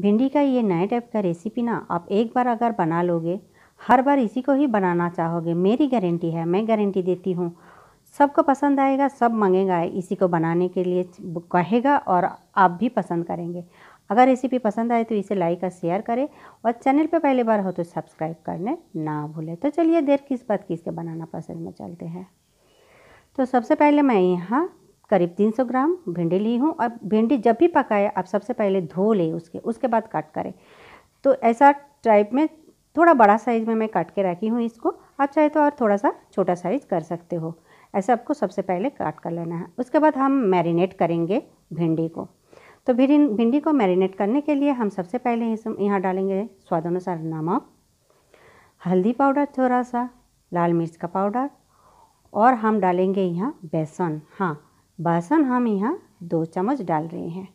भिंडी का ये नए टाइप का रेसिपी ना आप एक बार अगर बना लोगे हर बार इसी को ही बनाना चाहोगे मेरी गारंटी है मैं गारंटी देती हूँ सबको पसंद आएगा सब मंगेगा इसी को बनाने के लिए कहेगा और आप भी पसंद करेंगे अगर रेसिपी पसंद आए तो इसे लाइक और शेयर करें और चैनल पर पहली बार हो तो सब्सक्राइब करने ना भूलें तो चलिए देर किस बात की इसके बनाना पसंद में चलते हैं तो सबसे पहले मैं यहाँ करीब 300 ग्राम भिंडी ली हूँ और भिंडी जब भी पकाए आप सबसे पहले धो ले उसके उसके बाद काट करें तो ऐसा टाइप में थोड़ा बड़ा साइज़ में मैं काट के रखी हूँ इसको आप चाहे तो और थोड़ा सा छोटा साइज़ कर सकते हो ऐसा आपको सबसे पहले काट कर लेना है उसके बाद हम मैरिनेट करेंगे भिंडी को तो भिंडी को मैरिनेट करने के लिए हम सबसे पहले यहाँ डालेंगे स्वाद अनुसार नमक हल्दी पाउडर थोड़ा सा लाल मिर्च का पाउडर और हम डालेंगे यहाँ बेसन हाँ बेसन हम यहाँ दो चम्मच डाल रहे हैं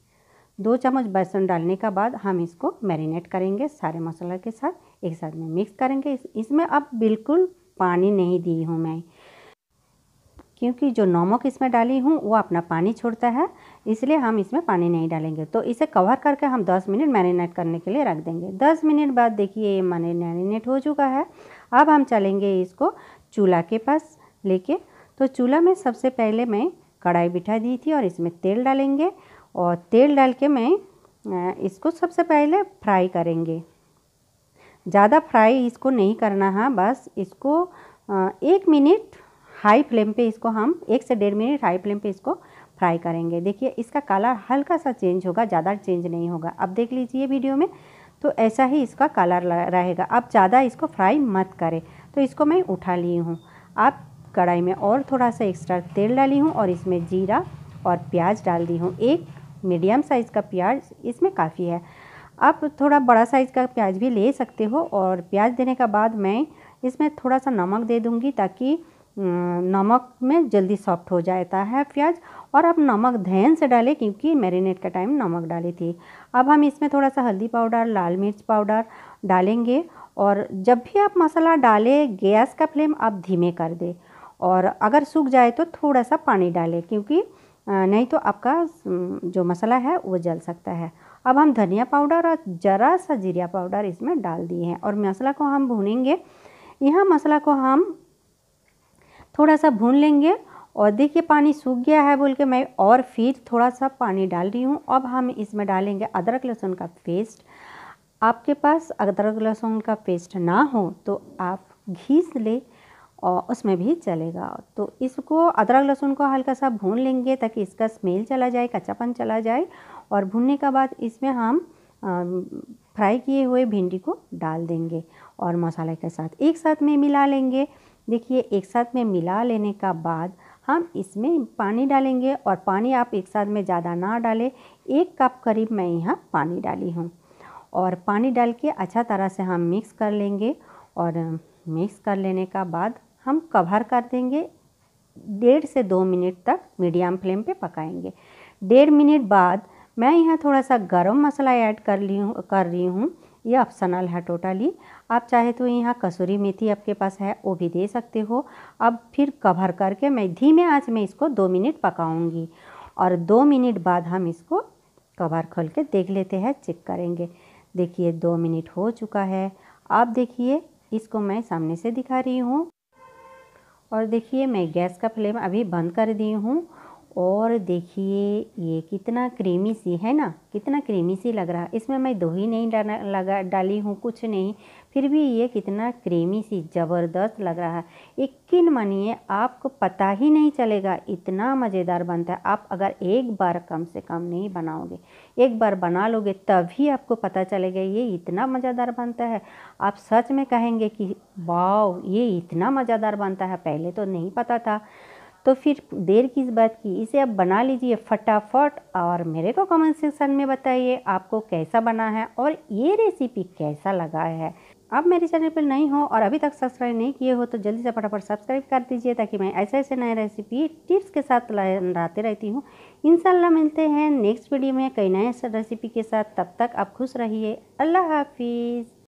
दो चम्मच बेसन डालने के बाद हम इसको मैरिनेट करेंगे सारे मसाला के साथ एक साथ में मिक्स करेंगे इसमें अब बिल्कुल पानी नहीं दी हूँ मैं क्योंकि जो नमक इसमें डाली हूँ वो अपना पानी छोड़ता है इसलिए हम इसमें पानी नहीं डालेंगे तो इसे कवर करके हम 10 मिनट मैरिनेट करने के लिए रख देंगे 10 मिनट बाद देखिए ये मैरिनेट हो चुका है अब हम चलेंगे इसको चूल्हा के पास लेके तो चूल्हा में सबसे पहले मैं कढ़ाई बिठा दी थी और इसमें तेल डालेंगे और तेल डाल के मैं इसको सबसे पहले फ्राई करेंगे ज़्यादा फ्राई इसको नहीं करना है हाँ, बस इसको एक मिनट हाई फ्लेम पे इसको हम एक से डेढ़ मिनट हाई फ्लेम पे इसको फ्राई करेंगे देखिए इसका कलर हल्का सा चेंज होगा ज़्यादा चेंज नहीं होगा अब देख लीजिए वीडियो में तो ऐसा ही इसका कलर रहेगा अब ज़्यादा इसको फ्राई मत करें तो इसको मैं उठा ली हूँ आप कढ़ाई में और थोड़ा सा एक्स्ट्रा तेल डाली हूँ और इसमें जीरा और प्याज डाल दी हूँ एक मीडियम साइज़ का प्याज इसमें काफ़ी है आप थोड़ा बड़ा साइज़ का प्याज भी ले सकते हो और प्याज देने के बाद मैं इसमें थोड़ा सा नमक दे दूँगी ताकि नमक में जल्दी सॉफ्ट हो जाता है प्याज और अब नमक ध्यान से डालें क्योंकि मैरिनेट का टाइम नमक डाली थी अब हम इसमें थोड़ा सा हल्दी पाउडर लाल मिर्च पाउडर डालेंगे और जब भी आप मसाला डालें गैस का फ्लेम आप धीमे कर दें और अगर सूख जाए तो थोड़ा सा पानी डालें क्योंकि नहीं तो आपका जो मसाला है वो जल सकता है अब हम धनिया पाउडर और ज़रा सा जीरा पाउडर इसमें डाल दिए हैं और मसाला को हम भूनेंगे यहाँ मसाला को हम थोड़ा सा भून लेंगे और देखिए पानी सूख गया है बोल के मैं और फिर थोड़ा सा पानी डाल रही हूँ अब हम इसमें डालेंगे अदरक लहसुन का पेस्ट आपके पास अदरक लहसुन का पेस्ट ना हो तो आप घीस ले और उसमें भी चलेगा तो इसको अदरक लहसुन को हल्का सा भून लेंगे ताकि इसका स्मेल चला जाए कच्चापन चला जाए और भूनने का बाद इसमें हम फ्राई किए हुए भिंडी को डाल देंगे और मसाले के साथ एक साथ में मिला लेंगे देखिए एक साथ में मिला लेने का बाद हम इसमें पानी डालेंगे और पानी आप एक साथ में ज़्यादा ना डालें एक कप करीब मैं यहाँ पानी डाली हूँ और पानी डाल के अच्छा तरह से हम मिक्स कर लेंगे और मिक्स कर लेने का बाद हम कवर कर देंगे डेढ़ से दो मिनट तक मीडियम फ्लेम पे पकाएंगे डेढ़ मिनट बाद मैं यहाँ थोड़ा सा गरम मसाला ऐड कर ली हूँ कर रही हूँ ये ऑप्शनल है टोटली आप चाहे तो यहाँ कसूरी मेथी आपके पास है वो भी दे सकते हो अब फिर कवर करके मैं धीमे आंच में इसको दो मिनट पकाऊंगी और दो मिनट बाद हम इसको कवर खोल के देख लेते हैं चेक करेंगे देखिए दो मिनट हो चुका है अब देखिए इसको मैं सामने से दिखा रही हूँ और देखिए मैं गैस का फ्लेम अभी बंद कर दी हूँ और देखिए ये कितना क्रीमी सी है ना कितना क्रीमी सी लग रहा है इसमें मैं दही नहीं डाला लगा डाली हूँ कुछ नहीं फिर भी ये कितना क्रीमी सी ज़बरदस्त लग रहा है यकीन मानिए आपको पता ही नहीं चलेगा इतना मज़ेदार बनता है आप अगर एक बार कम से कम नहीं बनाओगे एक बार बना लोगे तभी आपको पता चलेगा ये इतना मज़ेदार बनता है आप सच में कहेंगे कि वाओ ये इतना मज़ेदार बनता है पहले तो नहीं पता था तो फिर देर किस बात की इसे आप बना लीजिए फटाफट और मेरे को कमेंट सेक्शन में बताइए आपको कैसा बना है और ये रेसिपी कैसा लगा है आप मेरे चैनल पर नहीं हो और अभी तक सब्सक्राइब नहीं किए हो तो जल्दी से फटाफट सब्सक्राइब कर दीजिए ताकि मैं ऐसे ऐसे नए रेसिपी टिप्स के साथ लाते रहती हूँ इन मिलते हैं नेक्स्ट वीडियो में कई नए रेसिपी के साथ तब तक आप खुश रहिए अल्लाह हाफिज़